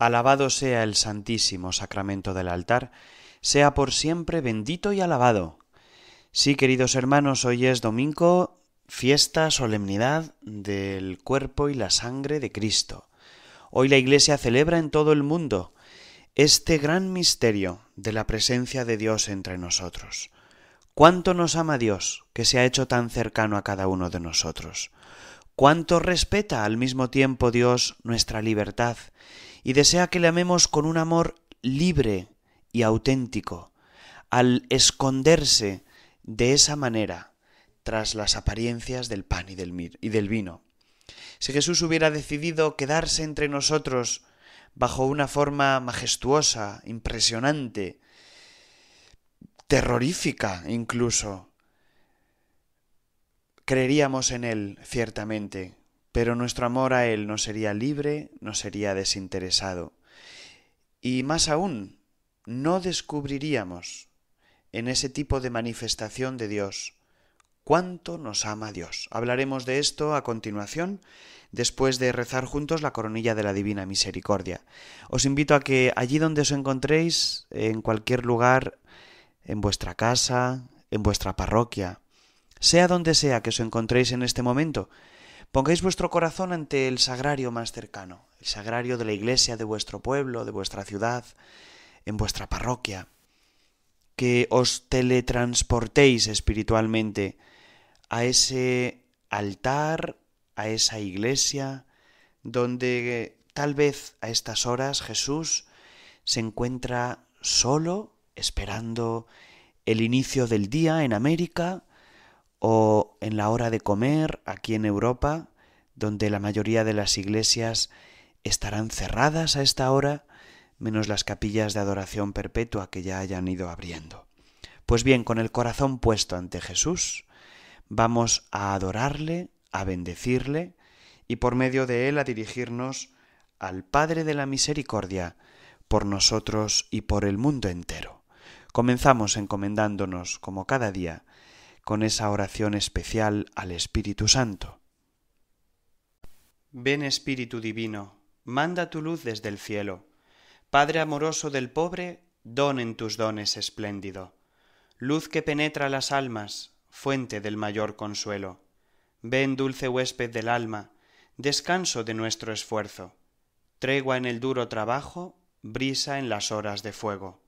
Alabado sea el Santísimo Sacramento del altar, sea por siempre bendito y alabado. Sí, queridos hermanos, hoy es domingo, fiesta, solemnidad del cuerpo y la sangre de Cristo. Hoy la Iglesia celebra en todo el mundo este gran misterio de la presencia de Dios entre nosotros. Cuánto nos ama Dios, que se ha hecho tan cercano a cada uno de nosotros. Cuánto respeta al mismo tiempo Dios nuestra libertad y desea que le amemos con un amor libre y auténtico, al esconderse de esa manera tras las apariencias del pan y del, y del vino. Si Jesús hubiera decidido quedarse entre nosotros bajo una forma majestuosa, impresionante, terrorífica incluso, creeríamos en Él ciertamente, pero nuestro amor a Él no sería libre, no sería desinteresado. Y más aún, no descubriríamos en ese tipo de manifestación de Dios cuánto nos ama Dios. Hablaremos de esto a continuación, después de rezar juntos la coronilla de la Divina Misericordia. Os invito a que allí donde os encontréis, en cualquier lugar, en vuestra casa, en vuestra parroquia, sea donde sea que os encontréis en este momento, Pongáis vuestro corazón ante el sagrario más cercano, el sagrario de la iglesia de vuestro pueblo, de vuestra ciudad, en vuestra parroquia. Que os teletransportéis espiritualmente a ese altar, a esa iglesia, donde eh, tal vez a estas horas Jesús se encuentra solo, esperando el inicio del día en América, o en la hora de comer aquí en Europa, donde la mayoría de las iglesias estarán cerradas a esta hora, menos las capillas de adoración perpetua que ya hayan ido abriendo. Pues bien, con el corazón puesto ante Jesús, vamos a adorarle, a bendecirle y por medio de él a dirigirnos al Padre de la Misericordia por nosotros y por el mundo entero. Comenzamos encomendándonos, como cada día, con esa oración especial al Espíritu Santo. Ven Espíritu Divino, manda tu luz desde el cielo. Padre amoroso del pobre, don en tus dones espléndido. Luz que penetra las almas, fuente del mayor consuelo. Ven dulce huésped del alma, descanso de nuestro esfuerzo. Tregua en el duro trabajo, brisa en las horas de fuego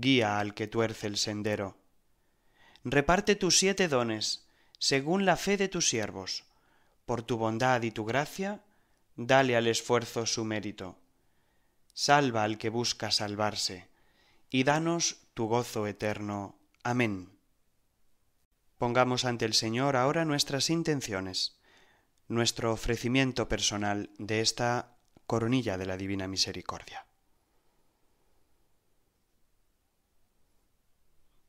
guía al que tuerce el sendero. Reparte tus siete dones, según la fe de tus siervos. Por tu bondad y tu gracia, dale al esfuerzo su mérito. Salva al que busca salvarse, y danos tu gozo eterno. Amén. Pongamos ante el Señor ahora nuestras intenciones, nuestro ofrecimiento personal de esta coronilla de la Divina Misericordia.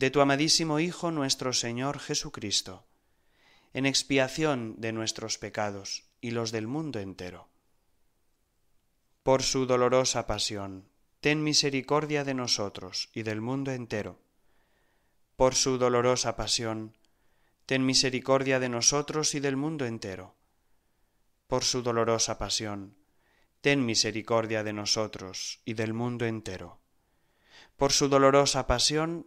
de tu amadísimo Hijo nuestro Señor Jesucristo, en expiación de nuestros pecados y los del mundo entero. Por su dolorosa pasión, ten misericordia de nosotros y del mundo entero. Por su dolorosa pasión, ten misericordia de nosotros y del mundo entero. Por su dolorosa pasión, ten misericordia de nosotros y del mundo entero. Por su dolorosa pasión,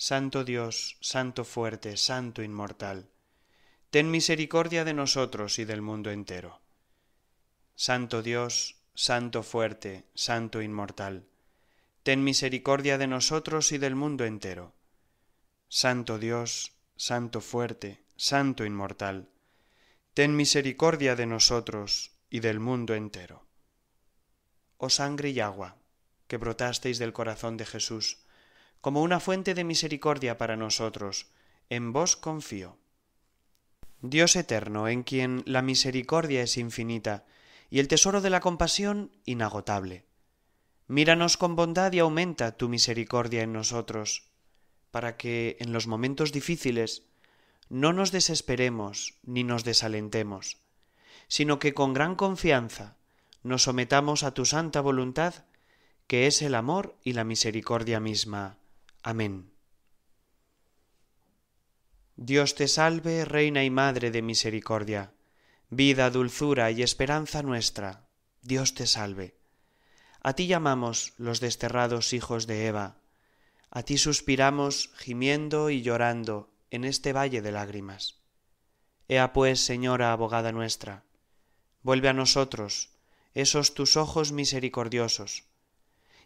Santo Dios, Santo fuerte, Santo inmortal, ten misericordia de nosotros y del mundo entero. Santo Dios, Santo fuerte, Santo inmortal, ten misericordia de nosotros y del mundo entero. Santo Dios, Santo fuerte, Santo inmortal, ten misericordia de nosotros y del mundo entero. Oh sangre y agua, que brotasteis del corazón de Jesús, como una fuente de misericordia para nosotros. En vos confío. Dios eterno, en quien la misericordia es infinita y el tesoro de la compasión inagotable. Míranos con bondad y aumenta tu misericordia en nosotros, para que en los momentos difíciles no nos desesperemos ni nos desalentemos, sino que con gran confianza nos sometamos a tu santa voluntad, que es el amor y la misericordia misma. Amén. Dios te salve, Reina y Madre de Misericordia, vida, dulzura y esperanza nuestra, Dios te salve. A ti llamamos los desterrados hijos de Eva, a ti suspiramos gimiendo y llorando en este valle de lágrimas. Ea pues, Señora abogada nuestra, vuelve a nosotros esos tus ojos misericordiosos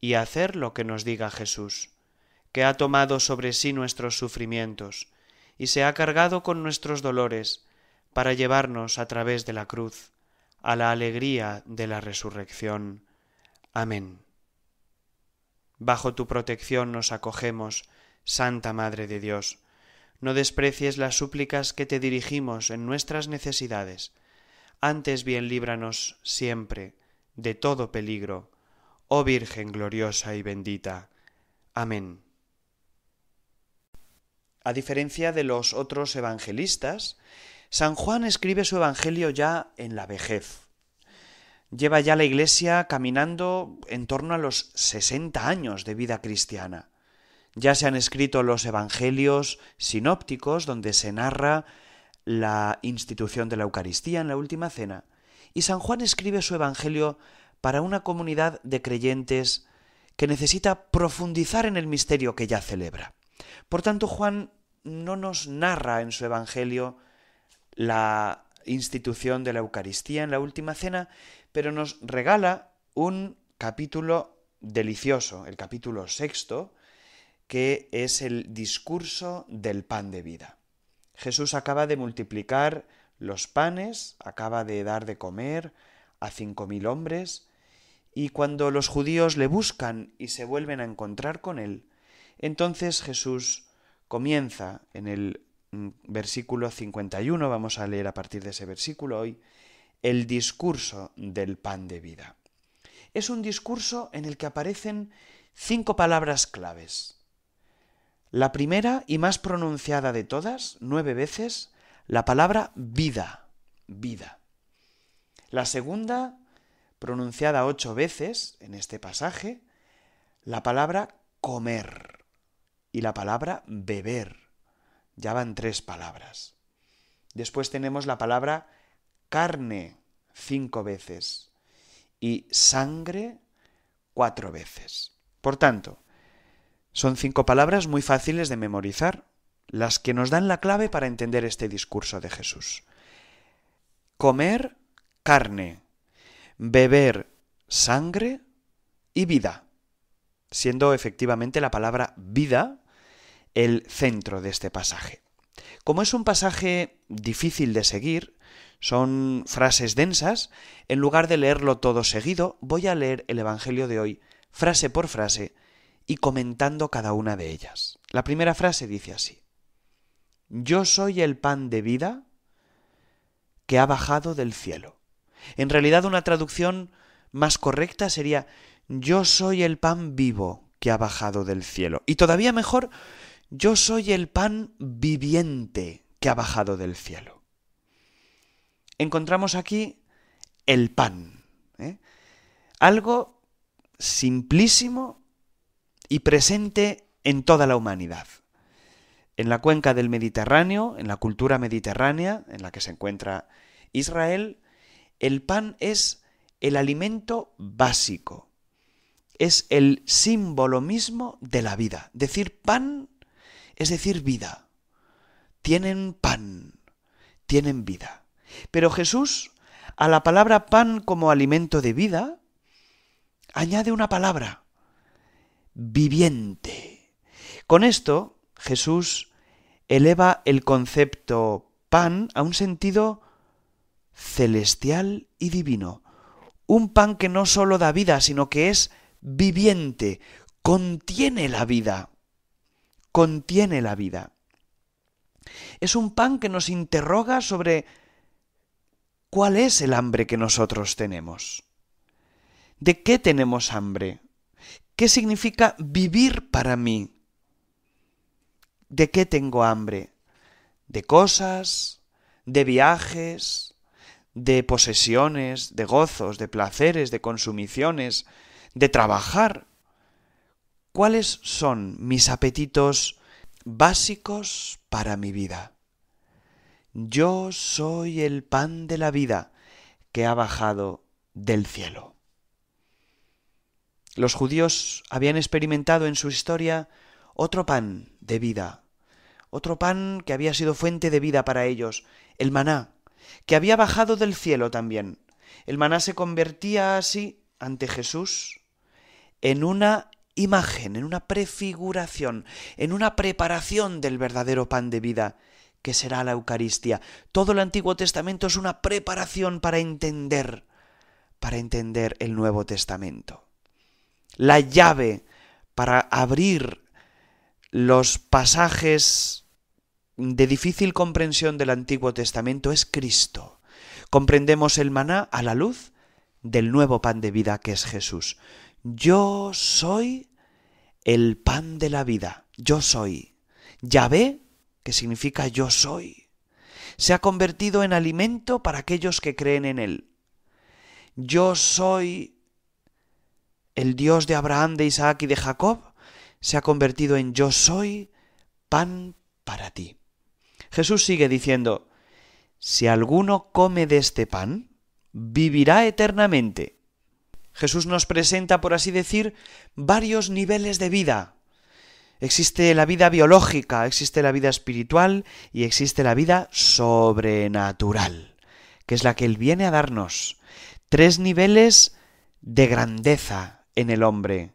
y hacer lo que nos diga Jesús, que ha tomado sobre sí nuestros sufrimientos y se ha cargado con nuestros dolores para llevarnos a través de la cruz a la alegría de la resurrección. Amén. Bajo tu protección nos acogemos, Santa Madre de Dios. No desprecies las súplicas que te dirigimos en nuestras necesidades. Antes bien líbranos siempre de todo peligro oh Virgen gloriosa y bendita. Amén. A diferencia de los otros evangelistas, San Juan escribe su Evangelio ya en la vejez. Lleva ya la Iglesia caminando en torno a los 60 años de vida cristiana. Ya se han escrito los Evangelios sinópticos donde se narra la institución de la Eucaristía en la Última Cena, y San Juan escribe su Evangelio para una comunidad de creyentes que necesita profundizar en el misterio que ya celebra. Por tanto, Juan no nos narra en su Evangelio la institución de la Eucaristía en la Última Cena, pero nos regala un capítulo delicioso, el capítulo sexto, que es el discurso del pan de vida. Jesús acaba de multiplicar los panes, acaba de dar de comer a cinco mil hombres, y cuando los judíos le buscan y se vuelven a encontrar con él, entonces Jesús comienza en el mm, versículo 51, vamos a leer a partir de ese versículo hoy, el discurso del pan de vida. Es un discurso en el que aparecen cinco palabras claves. La primera y más pronunciada de todas, nueve veces, la palabra vida, vida. La segunda, pronunciada ocho veces en este pasaje la palabra comer y la palabra beber. Ya van tres palabras. Después tenemos la palabra carne cinco veces y sangre cuatro veces. Por tanto, son cinco palabras muy fáciles de memorizar, las que nos dan la clave para entender este discurso de Jesús. Comer carne, beber sangre y vida, siendo efectivamente la palabra vida el centro de este pasaje. Como es un pasaje difícil de seguir, son frases densas, en lugar de leerlo todo seguido, voy a leer el Evangelio de hoy frase por frase y comentando cada una de ellas. La primera frase dice así, Yo soy el pan de vida que ha bajado del cielo. En realidad una traducción más correcta sería Yo soy el pan vivo que ha bajado del cielo. Y todavía mejor, Yo soy el pan viviente que ha bajado del cielo. Encontramos aquí el pan. ¿eh? Algo simplísimo y presente en toda la humanidad. En la cuenca del Mediterráneo, en la cultura mediterránea en la que se encuentra Israel, el pan es el alimento básico, es el símbolo mismo de la vida. Decir pan es decir vida. Tienen pan, tienen vida. Pero Jesús, a la palabra pan como alimento de vida, añade una palabra, viviente. Con esto, Jesús eleva el concepto pan a un sentido celestial y divino. Un pan que no sólo da vida, sino que es viviente, contiene la vida. Contiene la vida. Es un pan que nos interroga sobre cuál es el hambre que nosotros tenemos. ¿De qué tenemos hambre? ¿Qué significa vivir para mí? ¿De qué tengo hambre? ¿De cosas? ¿De viajes? de posesiones, de gozos, de placeres, de consumiciones, de trabajar. ¿Cuáles son mis apetitos básicos para mi vida? Yo soy el pan de la vida que ha bajado del cielo. Los judíos habían experimentado en su historia otro pan de vida, otro pan que había sido fuente de vida para ellos, el maná, que había bajado del cielo también. El maná se convertía así ante Jesús en una imagen, en una prefiguración, en una preparación del verdadero pan de vida, que será la Eucaristía. Todo el Antiguo Testamento es una preparación para entender, para entender el Nuevo Testamento. La llave para abrir los pasajes de difícil comprensión del Antiguo Testamento es Cristo. Comprendemos el maná a la luz del nuevo pan de vida que es Jesús. Yo soy el pan de la vida. Yo soy. Yahvé, que significa yo soy, se ha convertido en alimento para aquellos que creen en él. Yo soy el Dios de Abraham, de Isaac y de Jacob, se ha convertido en yo soy pan para ti. Jesús sigue diciendo, si alguno come de este pan, vivirá eternamente. Jesús nos presenta, por así decir, varios niveles de vida. Existe la vida biológica, existe la vida espiritual y existe la vida sobrenatural, que es la que Él viene a darnos. Tres niveles de grandeza en el hombre.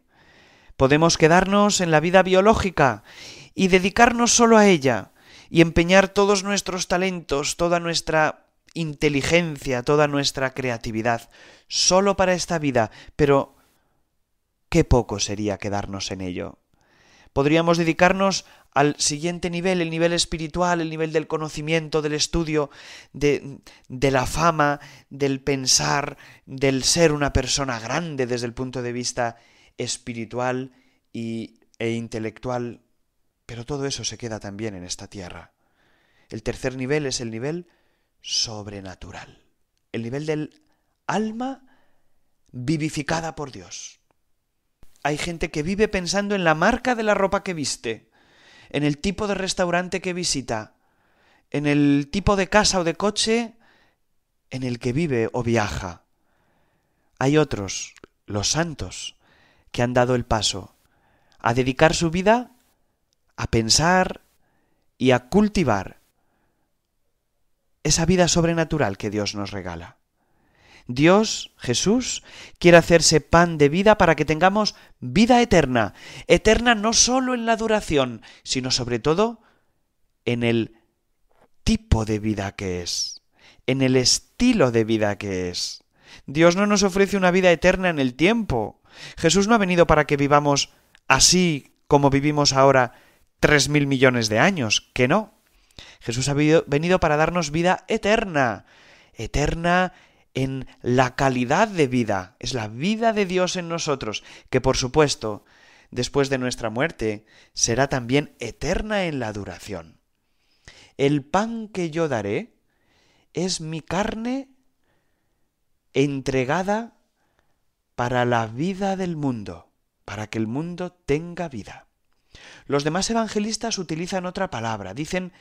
Podemos quedarnos en la vida biológica y dedicarnos solo a ella, y empeñar todos nuestros talentos, toda nuestra inteligencia, toda nuestra creatividad, solo para esta vida, pero qué poco sería quedarnos en ello. Podríamos dedicarnos al siguiente nivel, el nivel espiritual, el nivel del conocimiento, del estudio, de, la fama, del pensar, del ser una persona grande desde el punto de vista espiritual y, e intelectual pero todo eso se queda también en esta tierra. El tercer nivel es el nivel sobrenatural, el nivel del alma vivificada por Dios. Hay gente que vive pensando en la marca de la ropa que viste, en el tipo de restaurante que visita, en el tipo de casa o de coche en el que vive o viaja. Hay otros, los santos, que han dado el paso a dedicar su vida a pensar y a cultivar esa vida sobrenatural que Dios nos regala. Dios, Jesús, quiere hacerse pan de vida para que tengamos vida eterna, eterna no solo en la duración, sino sobre todo en el tipo de vida que es, en el estilo de vida que es. Dios no nos ofrece una vida eterna en el tiempo. Jesús no ha venido para que vivamos así como vivimos ahora 3.000 millones de años, que no. Jesús ha venido para darnos vida eterna, eterna en la calidad de vida, es la vida de Dios en nosotros, que por supuesto, después de nuestra muerte, será también eterna en la duración. El pan que yo daré es mi carne entregada para la vida del mundo, para que el mundo tenga vida. Los demás evangelistas utilizan otra palabra, dicen,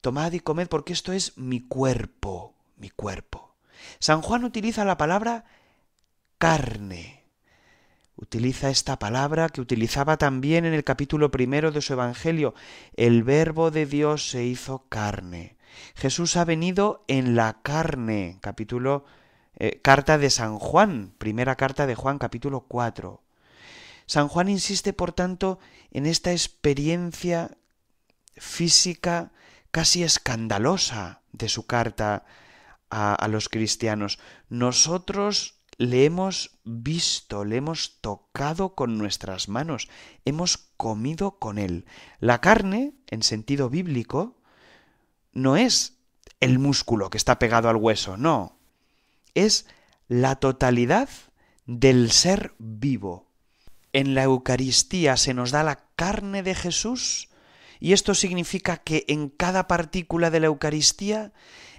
tomad y comed porque esto es mi cuerpo, mi cuerpo. San Juan utiliza la palabra carne. Utiliza esta palabra que utilizaba también en el capítulo primero de su Evangelio. El verbo de Dios se hizo carne. Jesús ha venido en la carne. Capítulo eh, Carta de San Juan, primera carta de Juan, capítulo 4. San Juan insiste, por tanto, en esta experiencia física casi escandalosa de su carta a, los cristianos. Nosotros le hemos visto, le hemos tocado con nuestras manos, hemos comido con él. La carne, en sentido bíblico, no es el músculo que está pegado al hueso, no. Es la totalidad del ser vivo, en la Eucaristía se nos da la carne de Jesús y esto significa que en cada partícula de la Eucaristía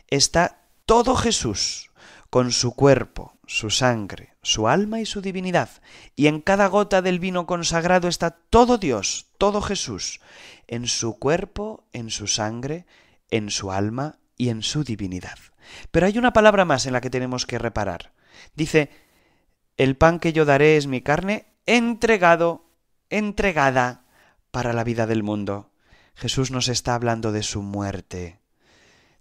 está todo Jesús, con su cuerpo, su sangre, su alma y su divinidad. Y en cada gota del vino consagrado está todo Dios, todo Jesús, en su cuerpo, en su sangre, en su alma y en su divinidad. Pero hay una palabra más en la que tenemos que reparar. Dice, el pan que yo daré es mi carne entregado, entregada para la vida del mundo. Jesús nos está hablando de su muerte.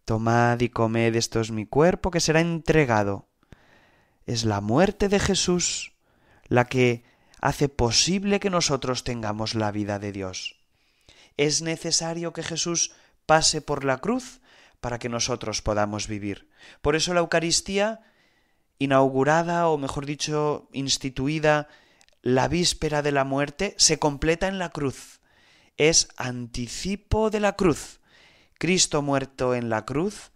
Tomad y comed, esto es mi cuerpo que será entregado. Es la muerte de Jesús la que hace posible que nosotros tengamos la vida de Dios. Es necesario que Jesús pase por la cruz para que nosotros podamos vivir. Por eso la Eucaristía, inaugurada o mejor dicho, instituida la víspera de la muerte se completa en la cruz. Es anticipo de la cruz. Cristo muerto en la cruz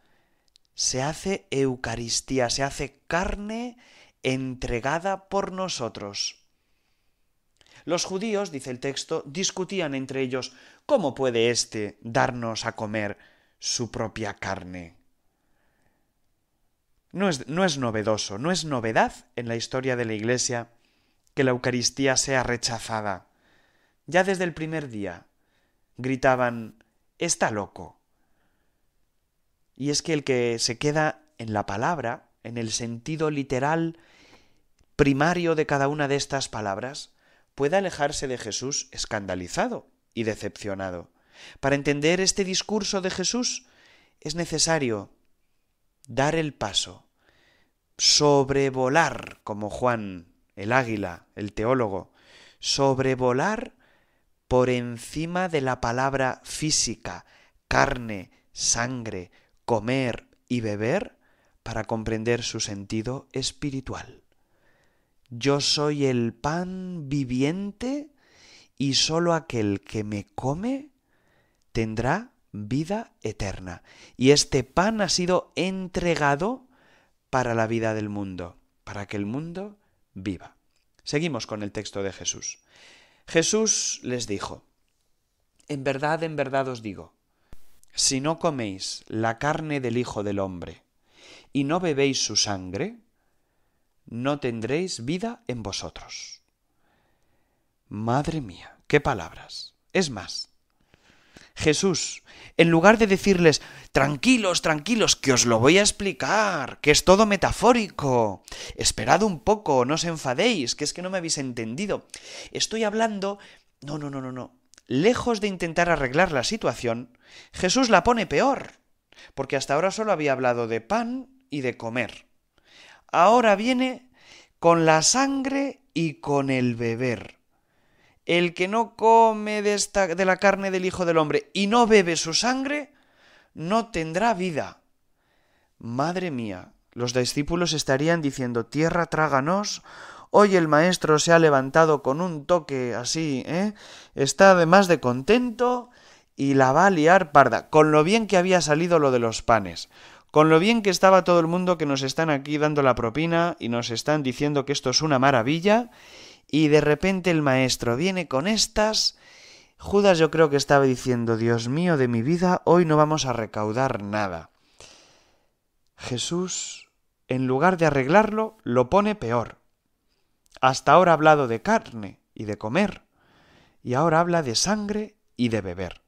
se hace Eucaristía, se hace carne entregada por nosotros. Los judíos, dice el texto, discutían entre ellos, ¿cómo puede éste darnos a comer su propia carne? No es, no es novedoso, no es novedad en la historia de la Iglesia que la Eucaristía sea rechazada. Ya desde el primer día gritaban está loco. Y es que el que se queda en la palabra, en el sentido literal primario de cada una de estas palabras, puede alejarse de Jesús escandalizado y decepcionado. Para entender este discurso de Jesús es necesario dar el paso, sobrevolar, como Juan el águila, el teólogo, sobrevolar por encima de la palabra física, carne, sangre, comer y beber para comprender su sentido espiritual. Yo soy el pan viviente y sólo aquel que me come tendrá vida eterna. Y este pan ha sido entregado para la vida del mundo, para que el mundo viva. Seguimos con el texto de Jesús. Jesús les dijo, En verdad, en verdad os digo, si no coméis la carne del Hijo del Hombre y no bebéis su sangre, no tendréis vida en vosotros. Madre mía, qué palabras. Es más, Jesús, en lugar de decirles, tranquilos, tranquilos, que os lo voy a explicar, que es todo metafórico, esperad un poco, no os enfadéis, que es que no me habéis entendido. Estoy hablando... No, no, no, no, no. Lejos de intentar arreglar la situación, Jesús la pone peor, porque hasta ahora solo había hablado de pan y de comer. Ahora viene con la sangre y con el beber el que no come de, esta, de la carne del Hijo del Hombre y no bebe su sangre, no tendrá vida. Madre mía, los discípulos estarían diciendo, tierra tráganos, hoy el maestro se ha levantado con un toque así, ¿eh? está además de contento y la va a liar parda, con lo bien que había salido lo de los panes con lo bien que estaba todo el mundo que nos están aquí dando la propina y nos están diciendo que esto es una maravilla y de repente el maestro viene con estas. Judas yo creo que estaba diciendo, Dios mío de mi vida, hoy no vamos a recaudar nada. Jesús, en lugar de arreglarlo, lo pone peor. Hasta ahora ha hablado de carne y de comer, y ahora habla de sangre y de beber.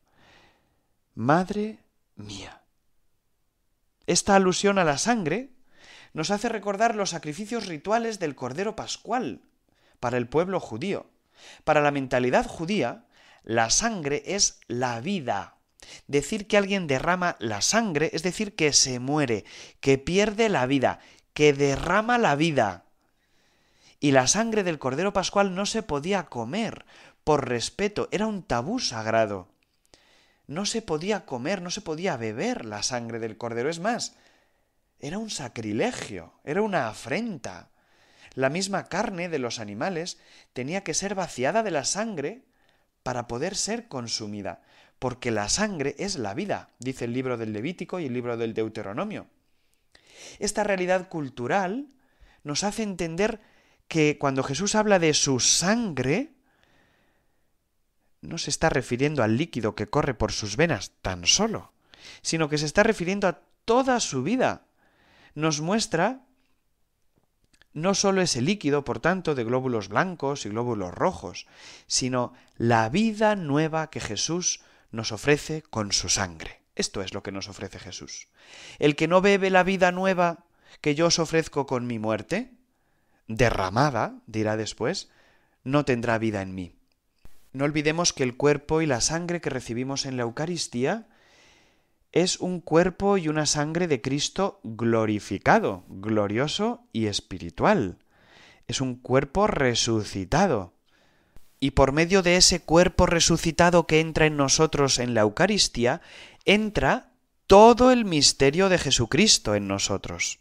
Madre mía. Esta alusión a la sangre nos hace recordar los sacrificios rituales del Cordero Pascual, para el pueblo judío. Para la mentalidad judía, la sangre es la vida. Decir que alguien derrama la sangre es decir que se muere, que pierde la vida, que derrama la vida. Y la sangre del Cordero Pascual no se podía comer, por respeto, era un tabú sagrado. No se podía comer, no se podía beber la sangre del Cordero, es más, era un sacrilegio, era una afrenta. La misma carne de los animales tenía que ser vaciada de la sangre para poder ser consumida, porque la sangre es la vida, dice el libro del Levítico y el libro del Deuteronomio. Esta realidad cultural nos hace entender que cuando Jesús habla de su sangre, no se está refiriendo al líquido que corre por sus venas tan solo, sino que se está refiriendo a toda su vida. Nos muestra no solo ese líquido, por tanto, de glóbulos blancos y glóbulos rojos, sino la vida nueva que Jesús nos ofrece con su sangre. Esto es lo que nos ofrece Jesús. El que no bebe la vida nueva que yo os ofrezco con mi muerte, derramada, dirá después, no tendrá vida en mí. No olvidemos que el cuerpo y la sangre que recibimos en la Eucaristía es un cuerpo y una sangre de Cristo glorificado, glorioso y espiritual. Es un cuerpo resucitado. Y por medio de ese cuerpo resucitado que entra en nosotros en la Eucaristía, entra todo el misterio de Jesucristo en nosotros.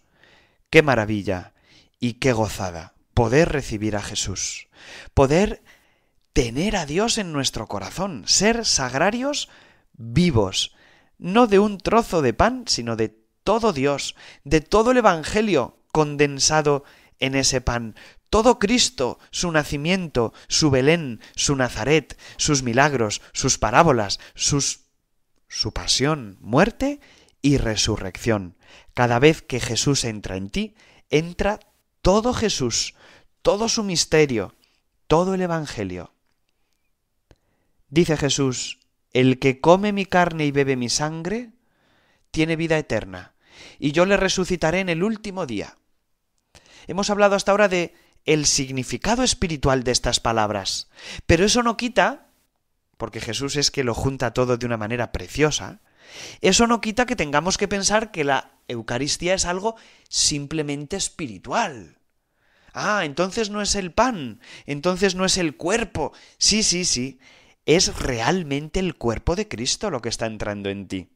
¡Qué maravilla! Y qué gozada poder recibir a Jesús, poder tener a Dios en nuestro corazón, ser sagrarios vivos, no de un trozo de pan, sino de todo Dios, de todo el Evangelio condensado en ese pan. Todo Cristo, su nacimiento, su Belén, su Nazaret, sus milagros, sus parábolas, sus su pasión, muerte y resurrección. Cada vez que Jesús entra en ti, entra todo Jesús, todo su misterio, todo el Evangelio. Dice Jesús, el que come mi carne y bebe mi sangre, tiene vida eterna, y yo le resucitaré en el último día. Hemos hablado hasta ahora de el significado espiritual de estas palabras, pero eso no quita, porque Jesús es que lo junta todo de una manera preciosa, eso no quita que tengamos que pensar que la Eucaristía es algo simplemente espiritual. Ah, entonces no es el pan, entonces no es el cuerpo. Sí, sí, sí, es realmente el cuerpo de Cristo lo que está entrando en ti.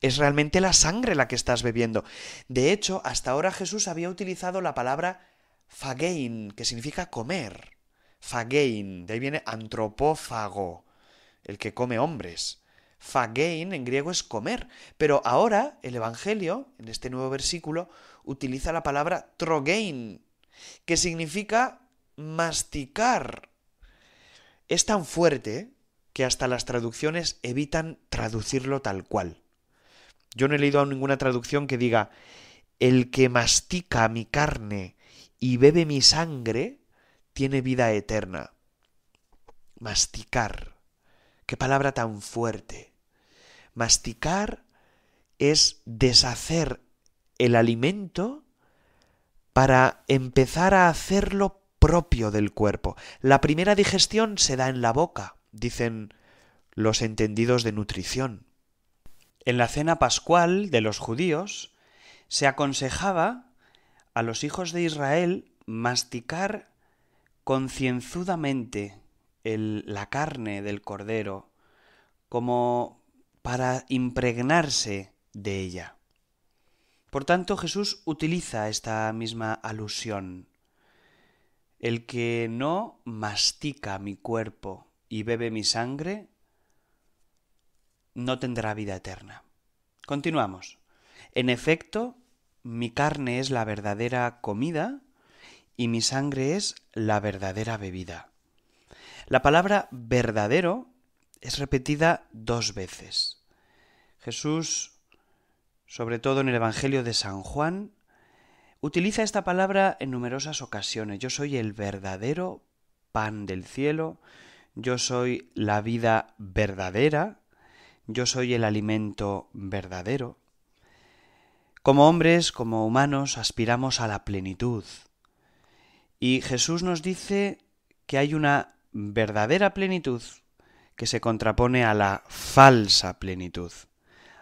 Es realmente la sangre la que estás bebiendo. De hecho, hasta ahora Jesús había utilizado la palabra fagein, que significa comer. Fagein, de ahí viene antropófago, el que come hombres. Fagein en griego es comer, pero ahora el Evangelio, en este nuevo versículo, utiliza la palabra trogein, que significa masticar, es tan fuerte que hasta las traducciones evitan traducirlo tal cual. Yo no he leído a ninguna traducción que diga, el que mastica mi carne y bebe mi sangre, tiene vida eterna. Masticar. Qué palabra tan fuerte. Masticar es deshacer el alimento para empezar a hacerlo propio del cuerpo. La primera digestión se da en la boca, dicen los entendidos de nutrición. En la cena pascual de los judíos se aconsejaba a los hijos de Israel masticar concienzudamente la carne del cordero como para impregnarse de ella. Por tanto, Jesús utiliza esta misma alusión. El que no mastica mi cuerpo y bebe mi sangre, no tendrá vida eterna. Continuamos. En efecto, mi carne es la verdadera comida y mi sangre es la verdadera bebida. La palabra verdadero es repetida dos veces. Jesús, sobre todo en el Evangelio de San Juan, Utiliza esta palabra en numerosas ocasiones. Yo soy el verdadero pan del cielo, yo soy la vida verdadera, yo soy el alimento verdadero. Como hombres, como humanos, aspiramos a la plenitud. Y Jesús nos dice que hay una verdadera plenitud que se contrapone a la falsa plenitud,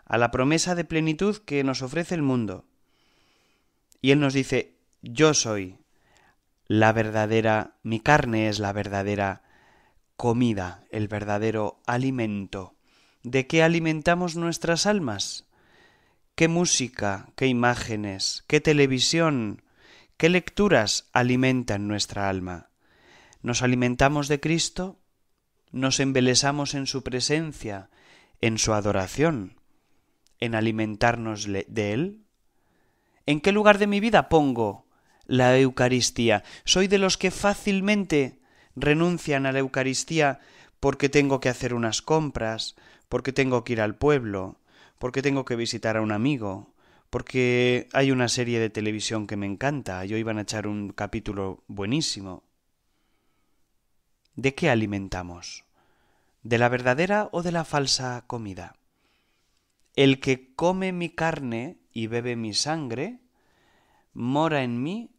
a la promesa de plenitud que nos ofrece el mundo, y Él nos dice, yo soy la verdadera, mi carne es la verdadera comida, el verdadero alimento. ¿De qué alimentamos nuestras almas? ¿Qué música, qué imágenes, qué televisión, qué lecturas alimentan nuestra alma? ¿Nos alimentamos de Cristo? ¿Nos embelesamos en su presencia, en su adoración, en alimentarnos de Él? ¿En qué lugar de mi vida pongo la Eucaristía? ¿Soy de los que fácilmente renuncian a la Eucaristía porque tengo que hacer unas compras, porque tengo que ir al pueblo, porque tengo que visitar a un amigo, porque hay una serie de televisión que me encanta y hoy van a echar un capítulo buenísimo. ¿De qué alimentamos? ¿De la verdadera o de la falsa comida? El que come mi carne y bebe mi sangre, mora en mí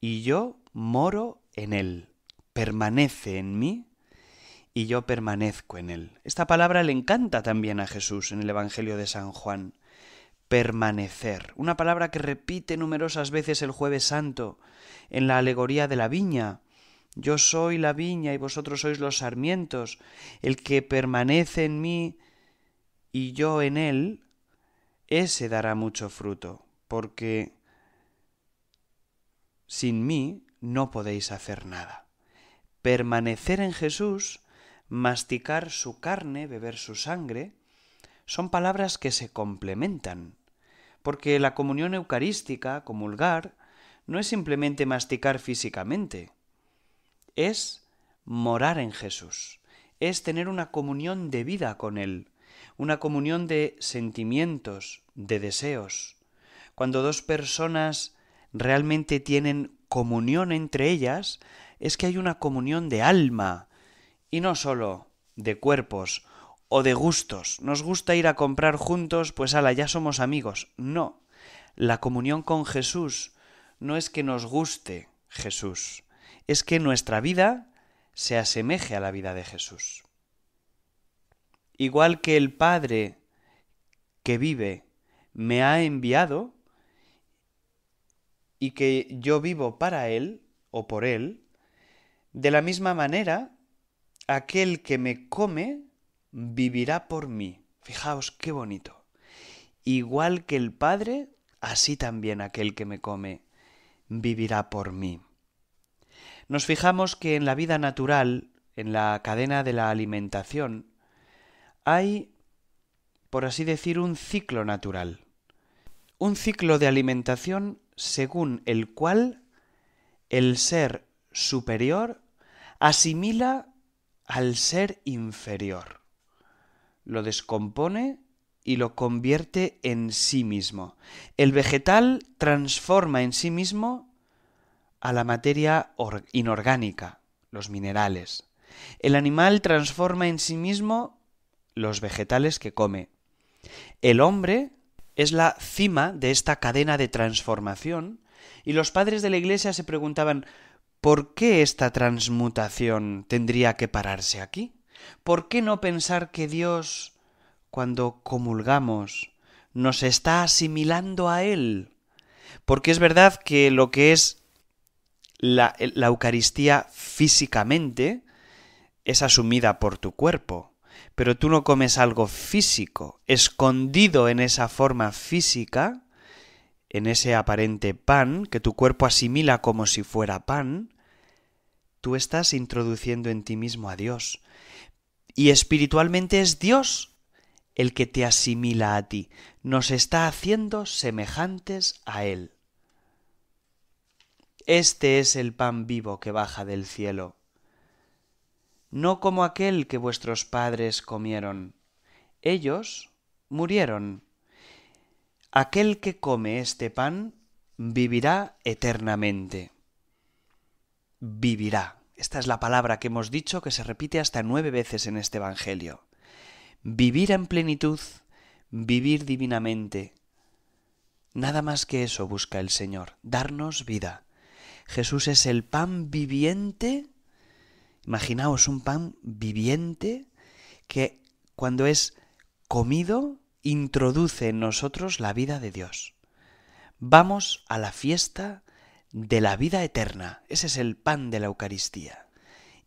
y yo moro en él. Permanece en mí y yo permanezco en él. Esta palabra le encanta también a Jesús en el Evangelio de San Juan. Permanecer. Una palabra que repite numerosas veces el jueves santo en la alegoría de la viña. Yo soy la viña y vosotros sois los sarmientos. El que permanece en mí y yo en él, ese dará mucho fruto, porque sin mí no podéis hacer nada. Permanecer en Jesús, masticar su carne, beber su sangre, son palabras que se complementan, porque la comunión eucarística, comulgar, no es simplemente masticar físicamente, es morar en Jesús, es tener una comunión de vida con Él, una comunión de sentimientos, de deseos. Cuando dos personas realmente tienen comunión entre ellas es que hay una comunión de alma y no solo de cuerpos o de gustos. Nos gusta ir a comprar juntos, pues ala, ya somos amigos. No. La comunión con Jesús no es que nos guste Jesús, es que nuestra vida se asemeje a la vida de Jesús. Igual que el Padre que vive me ha enviado, y que yo vivo para Él o por Él, de la misma manera, aquel que me come vivirá por mí. Fijaos qué bonito. Igual que el Padre, así también aquel que me come vivirá por mí. Nos fijamos que en la vida natural, en la cadena de la alimentación, hay, por así decir, un ciclo natural. Un ciclo de alimentación según el cual el ser superior asimila al ser inferior, lo descompone y lo convierte en sí mismo. El vegetal transforma en sí mismo a la materia inorgánica, los minerales. El animal transforma en sí mismo los vegetales que come. El hombre es la cima de esta cadena de transformación y los padres de la Iglesia se preguntaban ¿por qué esta transmutación tendría que pararse aquí? ¿Por qué no pensar que Dios, cuando comulgamos, nos está asimilando a Él? Porque es verdad que lo que es la, Eucaristía físicamente es asumida por tu cuerpo, pero tú no comes algo físico, escondido en esa forma física, en ese aparente pan que tu cuerpo asimila como si fuera pan, tú estás introduciendo en ti mismo a Dios. Y espiritualmente es Dios el que te asimila a ti, nos está haciendo semejantes a Él. Este es el pan vivo que baja del cielo no como aquel que vuestros padres comieron. Ellos murieron. Aquel que come este pan vivirá eternamente. Vivirá. Esta es la palabra que hemos dicho que se repite hasta nueve veces en este Evangelio. Vivir en plenitud, vivir divinamente. Nada más que eso busca el Señor, darnos vida. Jesús es el pan viviente Imaginaos un pan viviente que cuando es comido introduce en nosotros la vida de Dios. Vamos a la fiesta de la vida eterna. Ese es el pan de la Eucaristía.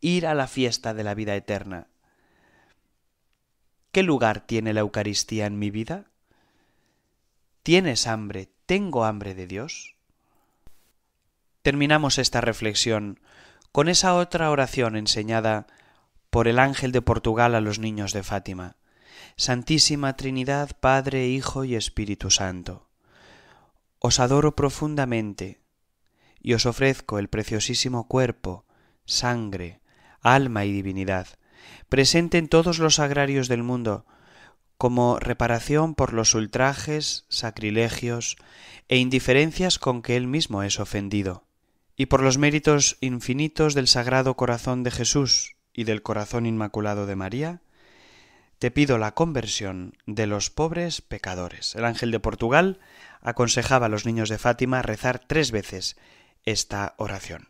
Ir a la fiesta de la vida eterna. ¿Qué lugar tiene la Eucaristía en mi vida? ¿Tienes hambre? ¿Tengo hambre de Dios? Terminamos esta reflexión con esa otra oración enseñada por el ángel de Portugal a los niños de Fátima. Santísima Trinidad, Padre, Hijo y Espíritu Santo. Os adoro profundamente y os ofrezco el preciosísimo cuerpo, sangre, alma y divinidad, presente en todos los agrarios del mundo, como reparación por los ultrajes, sacrilegios e indiferencias con que él mismo es ofendido y por los méritos infinitos del Sagrado Corazón de Jesús y del Corazón Inmaculado de María, te pido la conversión de los pobres pecadores. El ángel de Portugal aconsejaba a los niños de Fátima rezar tres veces esta oración.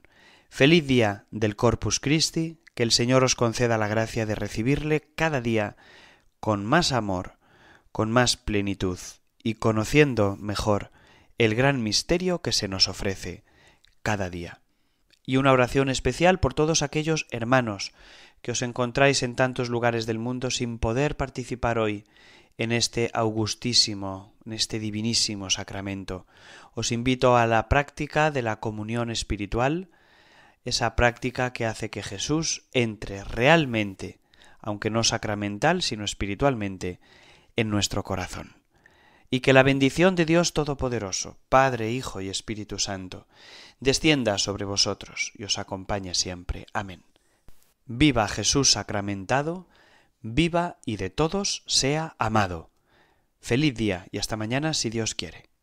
Feliz día del Corpus Christi, que el Señor os conceda la gracia de recibirle cada día con más amor, con más plenitud y conociendo mejor el gran misterio que se nos ofrece cada día. Y una oración especial por todos aquellos hermanos que os encontráis en tantos lugares del mundo sin poder participar hoy en este augustísimo, en este divinísimo sacramento. Os invito a la práctica de la comunión espiritual, esa práctica que hace que Jesús entre realmente, aunque no sacramental, sino espiritualmente, en nuestro corazón y que la bendición de Dios Todopoderoso, Padre, Hijo y Espíritu Santo, descienda sobre vosotros y os acompañe siempre. Amén. Viva Jesús sacramentado, viva y de todos sea amado. Feliz día y hasta mañana si Dios quiere.